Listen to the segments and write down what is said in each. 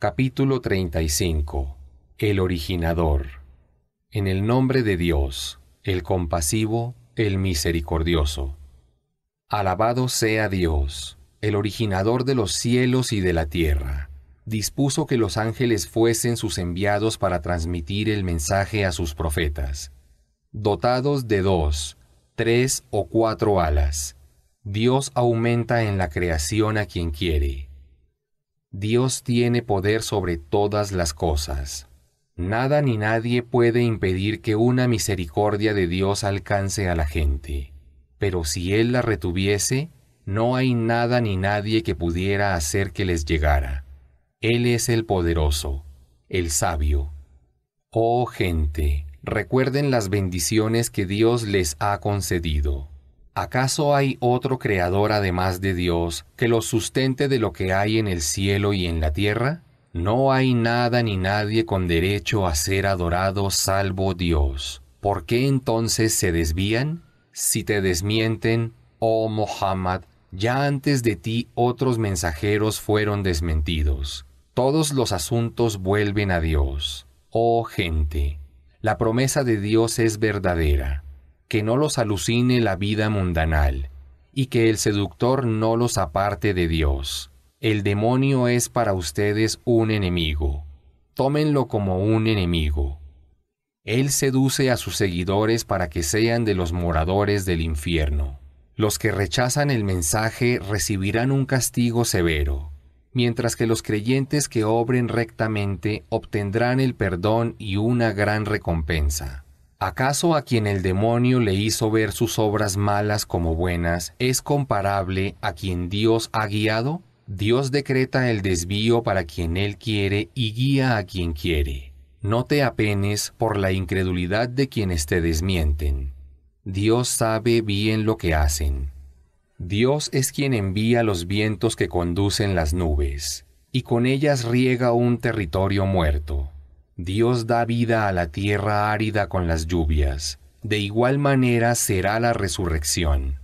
Capítulo 35 El originador En el nombre de Dios, el compasivo, el misericordioso. Alabado sea Dios, el originador de los cielos y de la tierra. Dispuso que los ángeles fuesen sus enviados para transmitir el mensaje a sus profetas. Dotados de dos, tres o cuatro alas, Dios aumenta en la creación a quien quiere Dios tiene poder sobre todas las cosas. Nada ni nadie puede impedir que una misericordia de Dios alcance a la gente. Pero si Él la retuviese, no hay nada ni nadie que pudiera hacer que les llegara. Él es el poderoso, el sabio. Oh gente, recuerden las bendiciones que Dios les ha concedido. ¿Acaso hay otro creador además de Dios que lo sustente de lo que hay en el cielo y en la tierra? No hay nada ni nadie con derecho a ser adorado salvo Dios. ¿Por qué entonces se desvían? Si te desmienten, oh Muhammad, ya antes de ti otros mensajeros fueron desmentidos. Todos los asuntos vuelven a Dios. Oh gente, la promesa de Dios es verdadera que no los alucine la vida mundanal, y que el seductor no los aparte de Dios. El demonio es para ustedes un enemigo. Tómenlo como un enemigo. Él seduce a sus seguidores para que sean de los moradores del infierno. Los que rechazan el mensaje recibirán un castigo severo, mientras que los creyentes que obren rectamente obtendrán el perdón y una gran recompensa. ¿Acaso a quien el demonio le hizo ver sus obras malas como buenas es comparable a quien Dios ha guiado? Dios decreta el desvío para quien Él quiere y guía a quien quiere. No te apenes por la incredulidad de quienes te desmienten. Dios sabe bien lo que hacen. Dios es quien envía los vientos que conducen las nubes, y con ellas riega un territorio muerto Dios da vida a la tierra árida con las lluvias. De igual manera será la resurrección.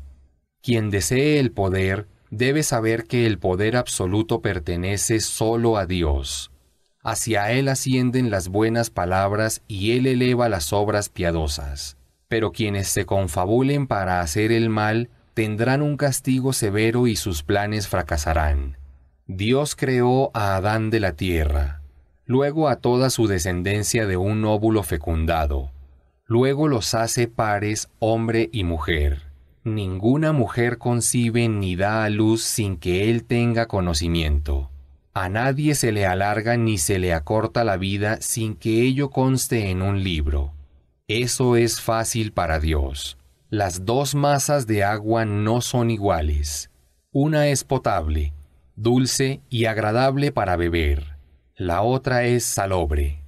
Quien desee el poder, debe saber que el poder absoluto pertenece solo a Dios. Hacia Él ascienden las buenas palabras y Él eleva las obras piadosas. Pero quienes se confabulen para hacer el mal tendrán un castigo severo y sus planes fracasarán. Dios creó a Adán de la tierra, luego a toda su descendencia de un óvulo fecundado, luego los hace pares hombre y mujer. Ninguna mujer concibe ni da a luz sin que él tenga conocimiento. A nadie se le alarga ni se le acorta la vida sin que ello conste en un libro. Eso es fácil para Dios. Las dos masas de agua no son iguales. Una es potable, dulce y agradable para beber la otra es salobre.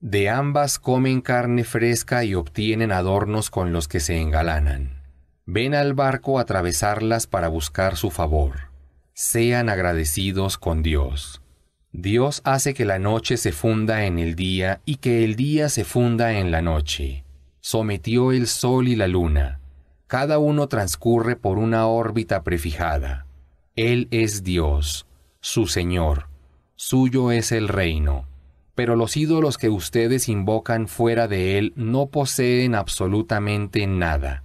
De ambas comen carne fresca y obtienen adornos con los que se engalanan. Ven al barco atravesarlas para buscar su favor. Sean agradecidos con Dios. Dios hace que la noche se funda en el día y que el día se funda en la noche. Sometió el sol y la luna. Cada uno transcurre por una órbita prefijada. Él es Dios, su Señor, suyo es el reino. Pero los ídolos que ustedes invocan fuera de él no poseen absolutamente nada,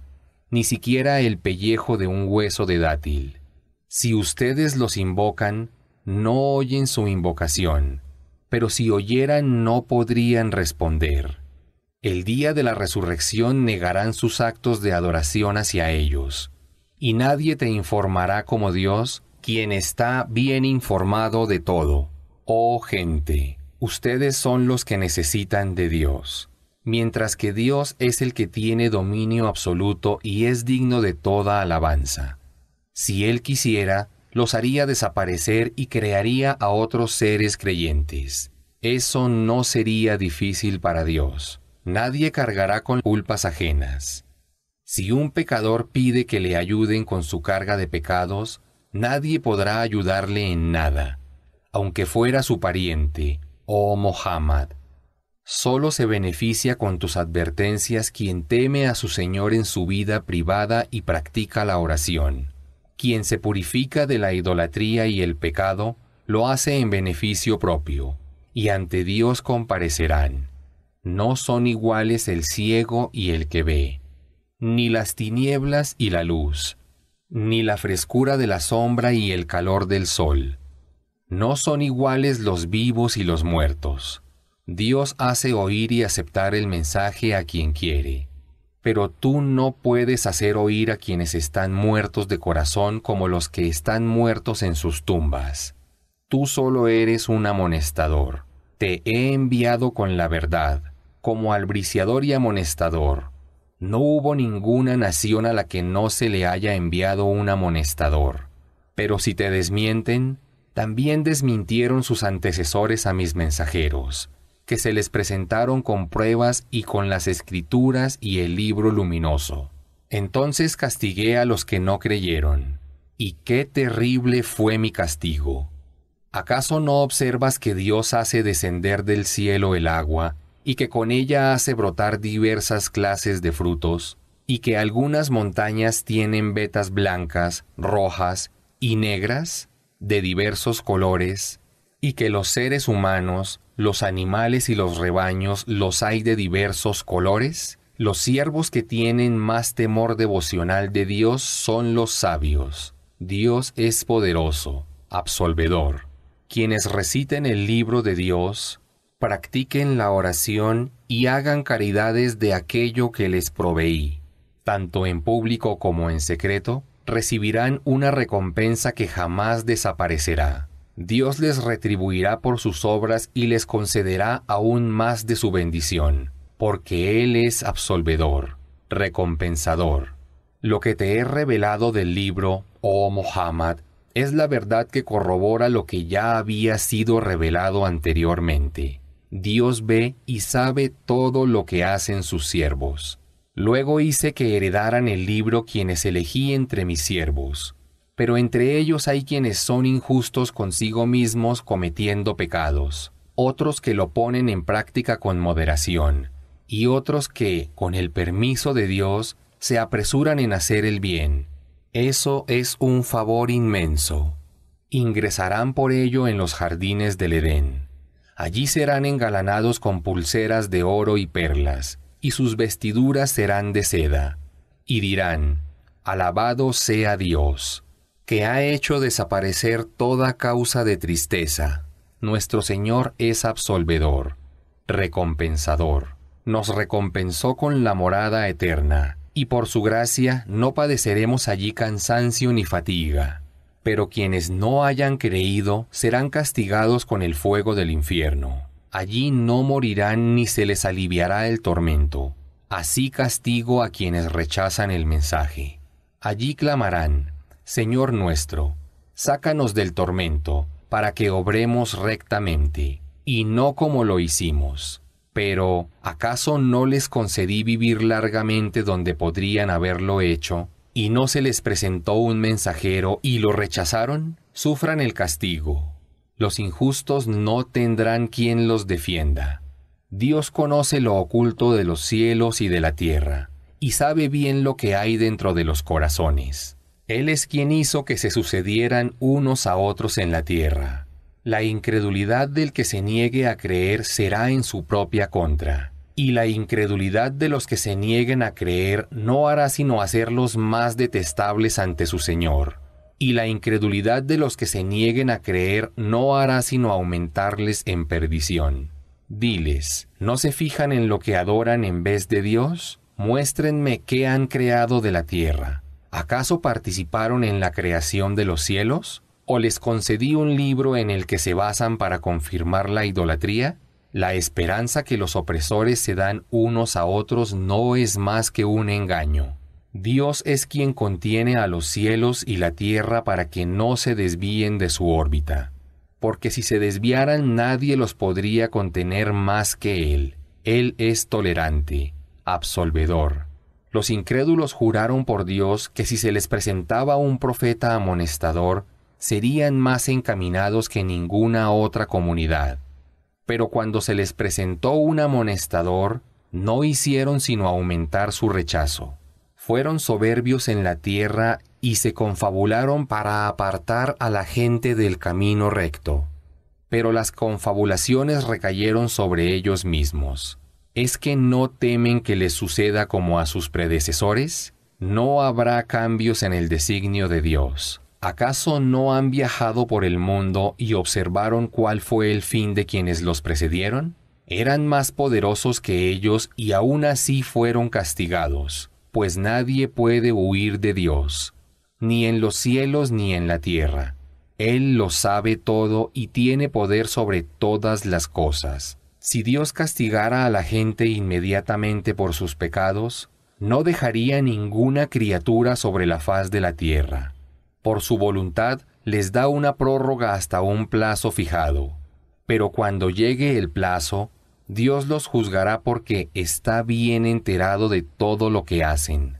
ni siquiera el pellejo de un hueso de dátil. Si ustedes los invocan, no oyen su invocación, pero si oyeran no podrían responder. El día de la resurrección negarán sus actos de adoración hacia ellos, y nadie te informará como Dios, quien está bien informado de todo. Oh gente, ustedes son los que necesitan de Dios, mientras que Dios es el que tiene dominio absoluto y es digno de toda alabanza. Si Él quisiera, los haría desaparecer y crearía a otros seres creyentes. Eso no sería difícil para Dios. Nadie cargará con culpas ajenas. Si un pecador pide que le ayuden con su carga de pecados, nadie podrá ayudarle en nada aunque fuera su pariente, oh Mohammed. Solo se beneficia con tus advertencias quien teme a su Señor en su vida privada y practica la oración. Quien se purifica de la idolatría y el pecado, lo hace en beneficio propio, y ante Dios comparecerán. No son iguales el ciego y el que ve, ni las tinieblas y la luz, ni la frescura de la sombra y el calor del sol no son iguales los vivos y los muertos. Dios hace oír y aceptar el mensaje a quien quiere. Pero tú no puedes hacer oír a quienes están muertos de corazón como los que están muertos en sus tumbas. Tú solo eres un amonestador. Te he enviado con la verdad, como albriciador y amonestador. No hubo ninguna nación a la que no se le haya enviado un amonestador. Pero si te desmienten, también desmintieron sus antecesores a mis mensajeros, que se les presentaron con pruebas y con las escrituras y el libro luminoso. Entonces castigué a los que no creyeron. Y qué terrible fue mi castigo. ¿Acaso no observas que Dios hace descender del cielo el agua, y que con ella hace brotar diversas clases de frutos, y que algunas montañas tienen vetas blancas, rojas y negras? de diversos colores, y que los seres humanos, los animales y los rebaños los hay de diversos colores? Los siervos que tienen más temor devocional de Dios son los sabios. Dios es poderoso, absolvedor. Quienes reciten el libro de Dios, practiquen la oración y hagan caridades de aquello que les proveí, tanto en público como en secreto, recibirán una recompensa que jamás desaparecerá. Dios les retribuirá por sus obras y les concederá aún más de su bendición, porque Él es absolvedor, recompensador. Lo que te he revelado del libro, oh Muhammad, es la verdad que corrobora lo que ya había sido revelado anteriormente. Dios ve y sabe todo lo que hacen sus siervos. Luego hice que heredaran el libro quienes elegí entre mis siervos, pero entre ellos hay quienes son injustos consigo mismos cometiendo pecados, otros que lo ponen en práctica con moderación, y otros que, con el permiso de Dios, se apresuran en hacer el bien. Eso es un favor inmenso. Ingresarán por ello en los jardines del Edén. Allí serán engalanados con pulseras de oro y perlas, y sus vestiduras serán de seda. Y dirán, Alabado sea Dios, que ha hecho desaparecer toda causa de tristeza. Nuestro Señor es absolvedor, recompensador. Nos recompensó con la morada eterna, y por su gracia no padeceremos allí cansancio ni fatiga. Pero quienes no hayan creído serán castigados con el fuego del infierno. Allí no morirán ni se les aliviará el tormento. Así castigo a quienes rechazan el mensaje. Allí clamarán, Señor nuestro, sácanos del tormento, para que obremos rectamente, y no como lo hicimos. Pero, ¿acaso no les concedí vivir largamente donde podrían haberlo hecho? ¿Y no se les presentó un mensajero y lo rechazaron? Sufran el castigo. Los injustos no tendrán quien los defienda. Dios conoce lo oculto de los cielos y de la tierra, y sabe bien lo que hay dentro de los corazones. Él es quien hizo que se sucedieran unos a otros en la tierra. La incredulidad del que se niegue a creer será en su propia contra, y la incredulidad de los que se nieguen a creer no hará sino hacerlos más detestables ante su Señor y la incredulidad de los que se nieguen a creer no hará sino aumentarles en perdición. Diles, ¿no se fijan en lo que adoran en vez de Dios? Muéstrenme qué han creado de la tierra. ¿Acaso participaron en la creación de los cielos? ¿O les concedí un libro en el que se basan para confirmar la idolatría? La esperanza que los opresores se dan unos a otros no es más que un engaño. Dios es quien contiene a los cielos y la tierra para que no se desvíen de su órbita, porque si se desviaran nadie los podría contener más que Él. Él es tolerante, absolvedor. Los incrédulos juraron por Dios que si se les presentaba un profeta amonestador, serían más encaminados que ninguna otra comunidad. Pero cuando se les presentó un amonestador, no hicieron sino aumentar su rechazo fueron soberbios en la tierra y se confabularon para apartar a la gente del camino recto. Pero las confabulaciones recayeron sobre ellos mismos. ¿Es que no temen que les suceda como a sus predecesores? No habrá cambios en el designio de Dios. ¿Acaso no han viajado por el mundo y observaron cuál fue el fin de quienes los precedieron? Eran más poderosos que ellos y aún así fueron castigados pues nadie puede huir de Dios, ni en los cielos ni en la tierra. Él lo sabe todo y tiene poder sobre todas las cosas. Si Dios castigara a la gente inmediatamente por sus pecados, no dejaría ninguna criatura sobre la faz de la tierra. Por su voluntad les da una prórroga hasta un plazo fijado. Pero cuando llegue el plazo, Dios los juzgará porque está bien enterado de todo lo que hacen.